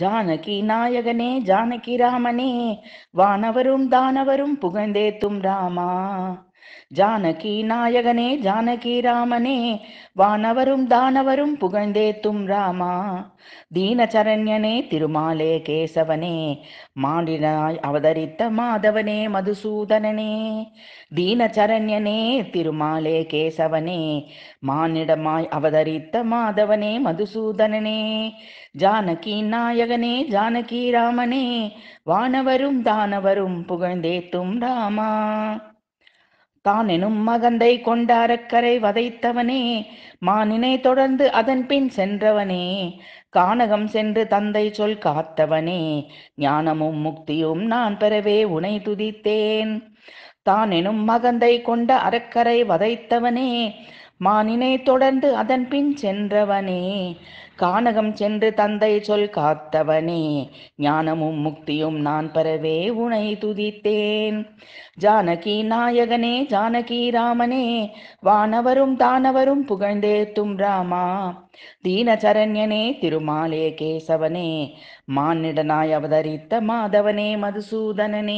ஜானகி நாயகனே ஜானகி ராமனே வானவரும் தானவரும் புகழ்ந்தே தும் ராமா ஜானகி நாயகனே ஜானகி ராமனே வானவரும் தானவரும் புகழ்ந்தே தும் ராமா தீனச்சரண்யனே திருமாலே கேசவனே மாண்டினாய் அவதரித்த மாதவனே மதுசூதனனே தீனச்சரண்யனே திருமாலே கேசவனே மானிடமாய் அவதரித்த மாதவனே மதுசூதனனே ஜானகி நாயகனே ஜானகி ராமனே வானவரும் தானவரும் புகழ்ந்தே தும் ராமா தான் எனும் மகந்தை கொண்டாரக்கரை வதைத்தவனே மானினை தொடர்ந்து அதன் பின் சென்றவனே கானகம் சென்று தந்தை சொல் காத்தவனே ஞானமும் முக்தியும் நான் பெறவே உனை துதித்தேன் தான் எனும் மகந்தை கொண்ட அறக்கரை வதைத்தவனே மானினை தொடர்ந்து அதன் பின் சென்றவனே கானகம் சென்று தந்தை சொல் காத்தவனே ஞானமும் முக்தியும் நான் பரவே உனை துதித்தேன் ஜானகி நாயகனே ஜானகி ராமனே வானவரும் தானவரும் புகழ்ந்தேத்தும் ராமா தீனசரண்யனே திருமாலே கேசவனே மானிடனாய் அவதரித்த மாதவனே மதுசூதனனே